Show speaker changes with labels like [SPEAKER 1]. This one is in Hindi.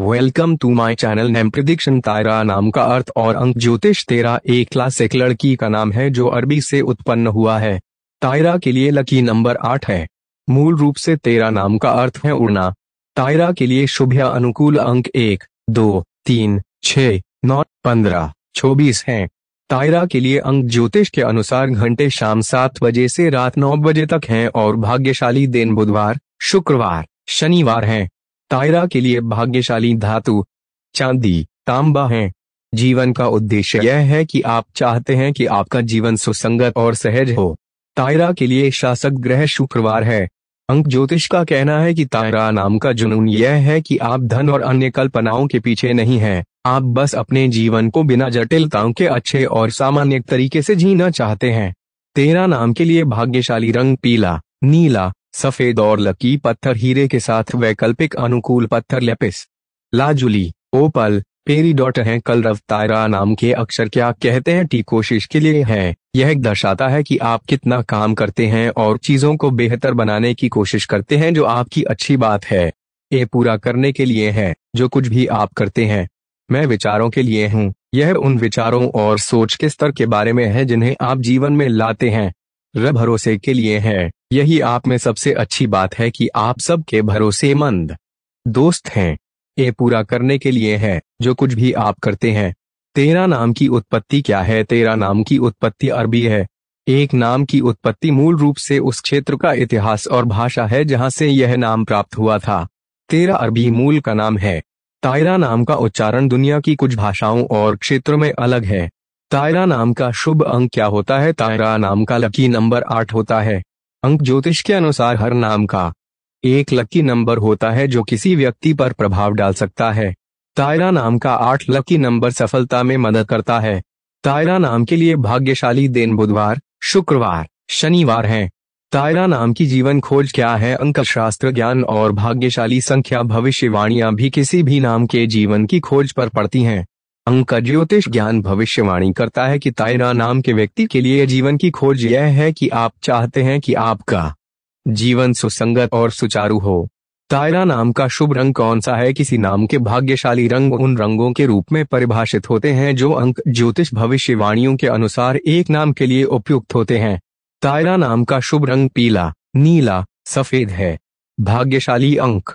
[SPEAKER 1] Welcome to my channel name प्रदीक्षण तायरा नाम का अर्थ और अंक ज्योतिष तेरा एक क्लासिक लड़की का नाम है जो अरबी से उत्पन्न हुआ है तायरा के लिए लकी नंबर आठ है मूल रूप से तेरा नाम का अर्थ है उड़ना तायरा के लिए शुभ या अनुकूल अंक एक दो तीन छ नौ पंद्रह चौबीस है तायरा के लिए अंक ज्योतिष के अनुसार घंटे शाम सात बजे से रात नौ बजे तक है और भाग्यशाली दिन बुधवार शुक्रवार शनिवार हैं तायरा के लिए भाग्यशाली धातु चांदी तांबा है जीवन का उद्देश्य यह है कि आप चाहते हैं कि आपका जीवन सुसंगत और सहज हो तायरा के लिए शासक ग्रह शुक्रवार है अंक ज्योतिष का कहना है कि तायरा नाम का जुनून यह है कि आप धन और अन्य कल्पनाओं के पीछे नहीं हैं, आप बस अपने जीवन को बिना जटिलताओं के अच्छे और सामान्य तरीके से जीना चाहते हैं तेरा नाम के लिए भाग्यशाली रंग पीला नीला सफेद और लकी पत्थर हीरे के साथ वैकल्पिक अनुकूल पत्थर lapis lazuli opal peridot है कल रफ्तारा नाम के अक्षर क्या कहते हैं टी कोशिश के लिए है यह दर्शाता है कि आप कितना काम करते हैं और चीजों को बेहतर बनाने की कोशिश करते हैं जो आपकी अच्छी बात है ए पूरा करने के लिए है जो कुछ भी आप करते हैं मैं विचारों के लिए हूँ यह उन विचारों और सोच के स्तर के बारे में है जिन्हें आप जीवन में लाते हैं र भरोसे के लिए है यही आप में सबसे अच्छी बात है कि आप सबके भरोसेमंद दोस्त हैं ये पूरा करने के लिए है जो कुछ भी आप करते हैं तेरा नाम की उत्पत्ति क्या है तेरा नाम की उत्पत्ति अरबी है एक नाम की उत्पत्ति मूल रूप से उस क्षेत्र का इतिहास और भाषा है जहां से यह नाम प्राप्त हुआ था तेरा अरबी मूल का नाम है तायरा नाम का उच्चारण दुनिया की कुछ भाषाओं और क्षेत्रों में अलग है तायरा नाम का शुभ अंक क्या होता है तायरा नाम का लकी नंबर आठ होता है अंक ज्योतिष के अनुसार हर नाम का एक लकी नंबर होता है जो किसी व्यक्ति पर प्रभाव डाल सकता है तायरा नाम का आठ लकी नंबर सफलता में मदद करता है तायरा नाम के लिए भाग्यशाली दिन बुधवार शुक्रवार शनिवार हैं। तायरा नाम की जीवन खोज क्या है अंक शास्त्र ज्ञान और भाग्यशाली संख्या भविष्यवाणियां भी किसी भी नाम के जीवन की खोज पर पड़ती हैं अंक ज्योतिष ज्ञान भविष्यवाणी करता है कि तायरा नाम के व्यक्ति के लिए जीवन की खोज यह है कि आप चाहते हैं कि आपका जीवन सुसंगत और सुचारू हो तायरा नाम का शुभ रंग कौन सा है किसी नाम के भाग्यशाली रंग उन रंगों के रूप में परिभाषित होते हैं जो अंक ज्योतिष भविष्यवाणियों के अनुसार एक नाम के लिए उपयुक्त होते हैं तायरा नाम का शुभ रंग पीला नीला सफेद है भाग्यशाली अंक